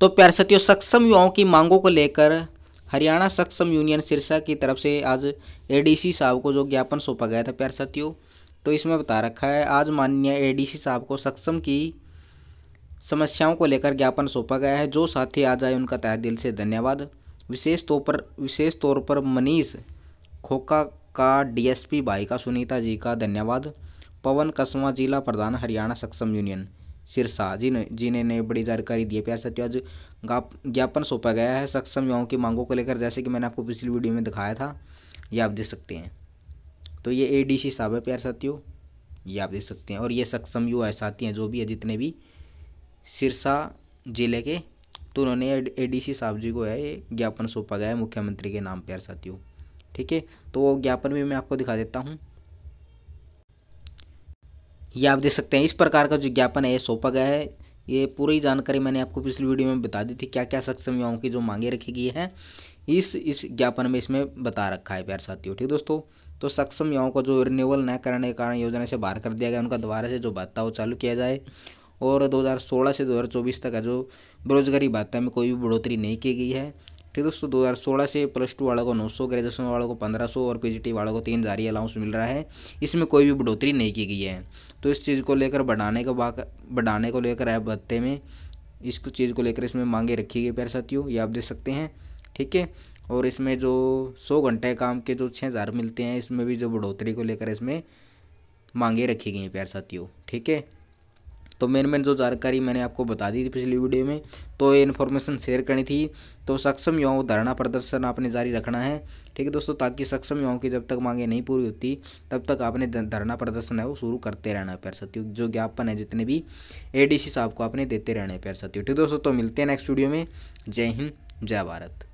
तो प्यार साथियों सक्षम युवाओं की मांगों को लेकर हरियाणा सक्षम यूनियन सिरसा की तरफ से आज एडीसी साहब को जो ज्ञापन सौंपा गया था प्यार साथियों तो इसमें बता रखा है आज माननीय एडीसी साहब को सक्षम की समस्याओं को लेकर ज्ञापन सौंपा गया है जो साथी आज आए उनका तय दिल से धन्यवाद विशेष तौर पर विशेष तौर पर मनीष खोका का डीएसपी भाई का सुनीता जी का धन्यवाद पवन कसवा जिला प्रधान हरियाणा सक्षम यूनियन सिरसा जिन जिन्हें ने बड़ी जानकारी दी है प्यार साथियों आज ज्ञापन सौंपा गया है सक्षम युवाओं की मांगों को लेकर जैसे कि मैंने आपको पिछली वीडियो में दिखाया था ये आप देख सकते हैं तो ये ए डी सी साहब है प्यार साथियों ये आप देख सकते हैं और ये सक्षम युवा साथी हैं जो भी है जितने भी सिरसा जिले के तो उन्होंने ए डी सी साहब जी को है ये ज्ञापन सौंपा गया है मुख्यमंत्री के नाम प्यार साथियों ठीक है तो वो ज्ञापन भी मैं आपको दिखा देता हूँ ये आप देख सकते हैं इस प्रकार का जो ज्ञापन है ये सौंपा गया है ये पूरी जानकारी मैंने आपको पिछली वीडियो में बता दी थी क्या क्या सख्त सेवाओं की जो मांगे रखी गई हैं इस इस ज्ञापन में इसमें बता रखा है प्यार साथियों ठीक दोस्तों तो सक्षम युवाओं को जो रिन्यूअल न करने के कारण योजना से बाहर कर दिया गया उनका दोबारा से जो भत्ता वो चालू किया जाए और 2016 से 2024 तक का जो बेरोजगारी भत्ता में कोई भी बढ़ोतरी नहीं की गई है है दोस्तों सोलह से प्लस टू वालों को नौ सौ ग्रेजुएशन वालों को पंद्रह सौ और पीजीटी वालों को तीन हज़ार ही अलाउंस मिल रहा है इसमें कोई भी बढ़ोतरी नहीं की गई है तो इस चीज़ को लेकर बढ़ाने का बढ़ाने को लेकर है भत्ते में इस चीज़ को लेकर इसमें मांगे रखी गई प्यार साथियों ये आप देख सकते हैं ठीक है और इसमें जो सौ घंटे काम के जो छः हज़ार मिलते हैं इसमें भी जो बढ़ोतरी को लेकर इसमें मांगे रखी गई हैं प्यार साथियों ठीक है तो मेन मेन जो जानकारी मैंने आपको बता दी थी पिछली वीडियो में तो ये इन्फॉर्मेशन शेयर करनी थी तो सक्षम युवाओं धरना प्रदर्शन आपने जारी रखना है ठीक है दोस्तों ताकि सक्षम युवाओं की जब तक मांगे नहीं पूरी होती तब तक आपने धरना प्रदर्शन है वो शुरू करते रहना है प्यार साथियों जो ज्ञापन है जितने भी ए साहब को आपने देते रहना है प्यार साथियों ठीक दोस्तों तो मिलते हैं नेक्स्ट वीडियो में जय हिंद जय भारत